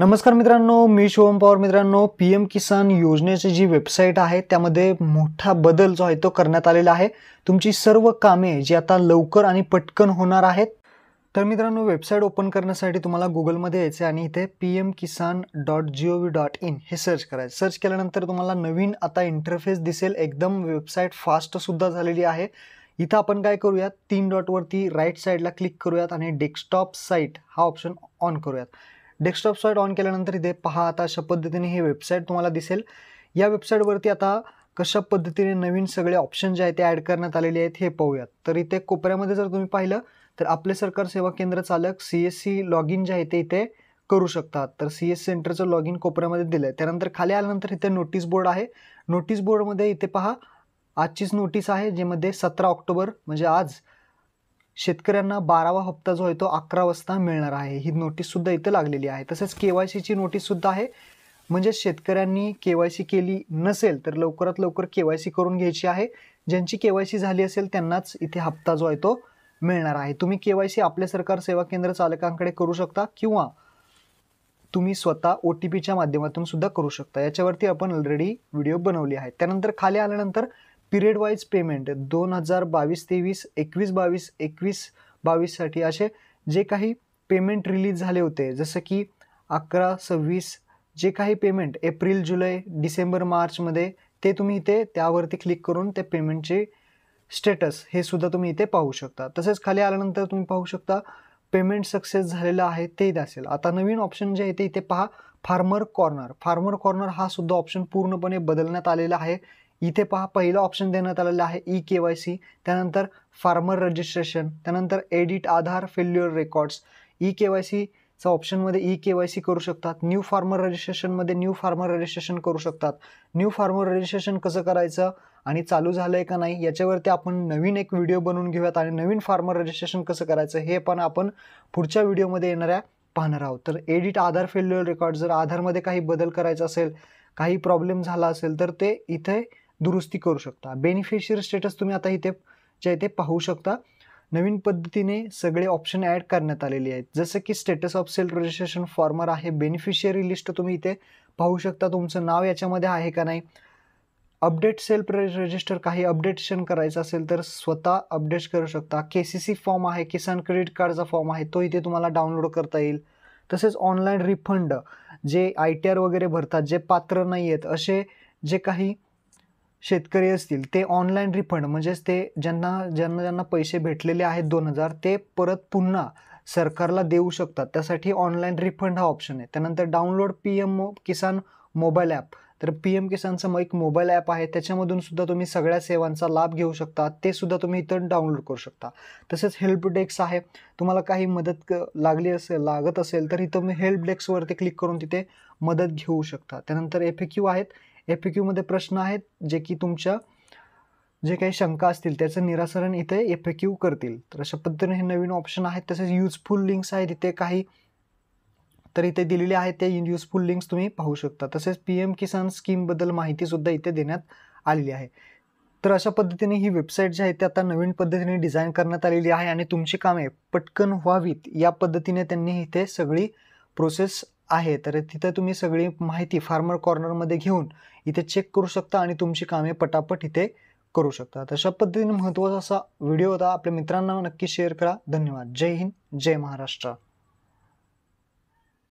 नमस्कार मित्रांनो मी शिवम पवार मित्रांनो पी एम किसान योजनेची जी वेबसाईट आहे त्यामध्ये मोठा बदल जो आहे तो करण्यात आलेला आहे तुमची सर्व कामे जी आता लवकर आणि पटकन होणार आहेत तर मित्रांनो वेबसाईट ओपन करण्यासाठी तुम्हाला गुगलमध्ये यायचं आहे आणि इथे P M Kisan dot G O V dot in हे सर्च करायचं सर्च केल्यानंतर तुम्हाला नवीन आता इंटरफेस दिसेल एकदम वेबसाईट फास्टसुद्धा झालेली आहे इथं आपण काय करूयात तीन डॉटवरती राईट साईडला क्लिक करूयात आणि डेस्कटॉप साईट हा ऑप्शन ऑन करूयात डेस्कटॉप साईट ऑन केल्यानंतर इथे पहा आता अशा पद्धतीने हे वेबसाईट तुम्हाला दिसेल या वेबसाईटवरती आता कशा पद्धतीने नवीन सगळे ऑप्शन जे आहेत ते ॲड करण्यात आलेले आहेत हे पाहूयात तर इथे कोपऱ्यामध्ये जर तुम्ही पाहिलं तर आपले सरकार सेवा केंद्र चालक C S C log in जे आहे ते इथे करू शकतात तर सी एस सेंटरचं लॉग इन कोपऱ्यामध्ये दिलं आहे त्यानंतर खाली आल्यानंतर इथे नोटीस बोर्ड आहे नोटीस बोर्डमध्ये इथे पहा आजचीच नोटीस आहे जेमध्ये सतरा ऑक्टोबर म्हणजे आज शेतकऱ्यांना बारावा हप्ता जो आहे तो अकरा वाजता मिळणार आहे ही नोटीस सुद्धा इथं लागलेली आहे तसेच के नोटीस सुद्धा आहे म्हणजे शेतकऱ्यांनी केवायसी केली नसेल तर लवकरात लवकर केवायसी करून घ्यायची आहे ज्यांची केवायसी झाली असेल त्यांनाच इथे हप्ता जो आहे तो मिळणार आहे तुम्ही केवायसी आपल्या सरकार सेवा केंद्र चालकांकडे करू शकता किंवा तुम्ही स्वतः ओ टी पीच्या माध्यमातून सुद्धा करू शकता याच्यावरती आपण ऑलरेडी व्हिडिओ बनवली आहे त्यानंतर खाली आल्यानंतर पिरियड वाईज पेमेंट दोन हजार बावीस तेवीस एकवीस बावीस एकवीस बावीससाठी असे जे काही पेमेंट रिलीज झाले होते जसं की अकरा सव्वीस जे काही पेमेंट एप्रिल जुलै डिसेंबर मार्चमध्ये ते तुम्ही इथे त्यावरती क्लिक करून ते पेमेंटचे स्टेटस हे सुद्धा तुम्ही इथे पाहू शकता तसेच खाली आल्यानंतर तुम्ही पाहू शकता पेमेंट सक्सेस झालेलं आहे ते असेल आता नवीन ऑप्शन जे आहे ते इथे पहा फार्मर कॉर्नर फार्मर कॉर्नर हा सुद्धा ऑप्शन पूर्णपणे बदलण्यात आलेला आहे इथे पहा पहिलं ऑप्शन देण्यात आलेलं आहे ई के वाय सी त्यानंतर फार्मर रजिस्ट्रेशन त्यानंतर edit Aadhaar failure records E K Y सीचा ऑप्शनमध्ये ई के वाय सी करू शकतात न्यू फार्मर रजिस्ट्रेशनमध्ये न्यू फार्मर रजिस्ट्रेशन करू शकतात न्यू फार्मर रजिस्ट्रेशन कसं करायचं आणि चालू झालं आहे का नाही याच्यावरती आपण नवीन एक व्हिडिओ बनवून घेऊयात आणि नवीन फार्मर रजिस्ट्रेशन कसं करायचं हे पण आपण पुढच्या व्हिडिओमध्ये येणाऱ्या पाहणार आहोत तर एडिट आधार फेल्युअर रेकॉर्ड जर आधारमध्ये काही बदल करायचा असेल काही प्रॉब्लेम झाला असेल तर ते इथे दुरुस्ती करू शकता बेनिफिशियरी स्टेटस तुम्ही आता इथे जे आहे ते पाहू शकता नवीन पद्धतीने सगळे ऑप्शन ॲड करण्यात आलेले आहेत जसं की status of self registration farmer आहे बेनिफिशियरी लिस्ट तुम्ही इथे पाहू शकता तुमचं नाव याच्यामध्ये आहे का नाही अपडेट सेल रजिस्टर काही अपडेटेशन करायचं असेल तर स्वतः अपडेट करू शकता के सी सी फॉर्म आहे किसान क्रेडिट कार्डचा फॉर्म आहे तो इथे तुम्हाला डाउनलोड करता येईल तसेच ऑनलाईन रिफंड जे आय टी आर वगैरे भरतात जे पात्र नाही आहेत असे जे काही शेतकरी असतील ते ऑनलाईन रिफंड म्हणजेच ते ज्यांना ज्यांना ज्यांना पैसे भेटलेले आहेत दोन हजार ते परत पुन्हा सरकारला देऊ शकतात त्यासाठी ऑनलाईन रिफंड हा ऑप्शन आहे त्यानंतर डाउनलोड पी एम मो किसान मोबाईल ॲप तर पी एम किसानचं एक मोबाईल ॲप आहे त्याच्यामधून सुद्धा तुम्ही सगळ्या सेवांचा लाभ घेऊ शकता ते सुद्धा तुम्ही इथं डाउनलोड करू शकता तसेच हेल्प डेस्क आहे तुम्हाला काही मदत लागली असेल लागत असेल तर इथं तुम्ही हेल्प डेस्कवरती क्लिक करून तिथे मदत घेऊ शकता त्यानंतर एफ क्यू आहेत एफ क्यूमध्ये प्रश्न आहेत जे की तुमच्या जे काही शंका असतील त्याचं निरासरण इथे एफ करतील तर अशा पद्धतीने हे नवीन ऑप्शन आहेत तसेच युजफुल लिंक्स आहेत इथे काही तर इथे दिलेले आहेत त्या युजफुल लिंक्स तुम्ही पाहू शकता तसेच पी एम किसान स्कीमबद्दल माहितीसुद्धा इथे देण्यात आलेली आहे तर अशा पद्धतीने ही वेबसाईट जी आहे ती आता नवीन पद्धतीने डिझाईन करण्यात आलेली आहे आणि तुमची कामे पटकन व्हावीत या पद्धतीने त्यांनी इथे सगळी प्रोसेस आहे तर तिथं तुम्ही सगळी माहिती फार्मर कॉर्नरमध्ये घेऊन इथे चेक करू शकता आणि तुमची कामे पटापट इथे करू शकता तशा पद्धतीने महत्त्वाचा असा व्हिडिओ होता आपल्या मित्रांना नक्की शेअर करा धन्यवाद जय हिंद जय महाराष्ट्र